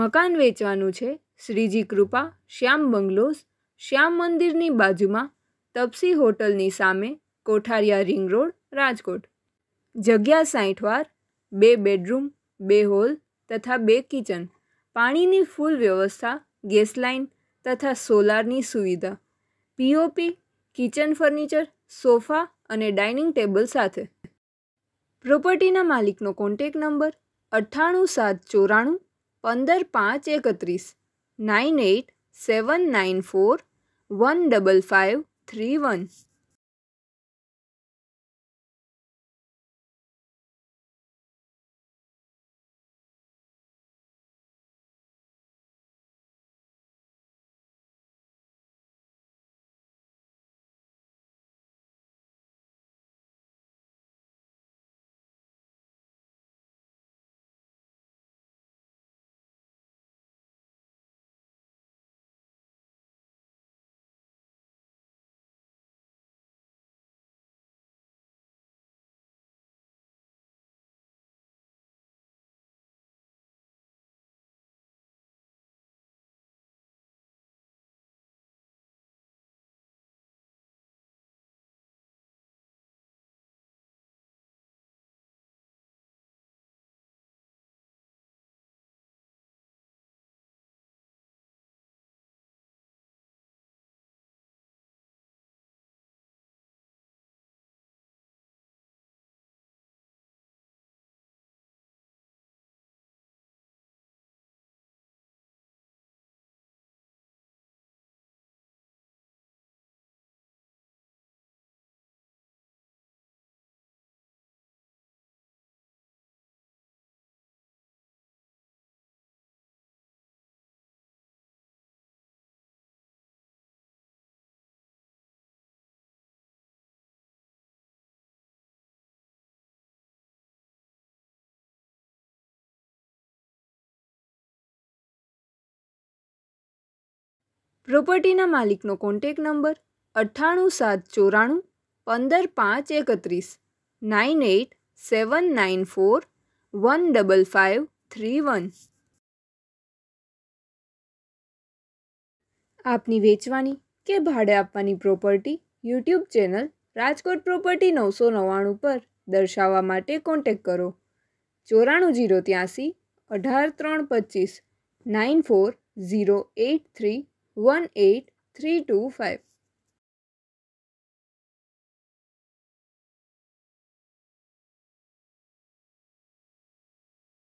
મકાન વેચવાનું છે શ્રીજી કૃપા શ્યામ બંગલોઝ શ્યામ મંદિરની બાજુમાં તપસી હોટલની સામે કોઠારિયા રિંગ રોડ રાજકોટ જગ્યા સાઠવાર બે બેડરૂમ બે હોલ તથા બે કિચન પાણીની ફૂલ વ્યવસ્થા ગેસ લાઇન તથા સોલારની સુવિધા પીઓપી કિચન ફર્નિચર સોફા અને ડાઇનિંગ ટેબલ સાથે પ્રોપર્ટીના માલિકનો કોન્ટેક નંબર અઠ્ઠાણું સાત ચોરાણું પંદર પાંચ એકત્રીસ nine eight seven nine four one double five three one પ્રોપર્ટીના માલિકનો કોન્ટેક નંબર અઠ્ઠાણું સાત ચોરાણું પંદર પાંચ એકત્રીસ nine eight seven nine four one double five three one આપની વેચવાની કે ભાડે આપવાની property YouTube channel Rajkot property નવસો નવ્વાણું પર દર્શાવવા માટે કોન્ટેક કરો ચોરાણું જીરો ત્યાંસી અઢાર ત્રણ પચીસ nine four zero eight three 18325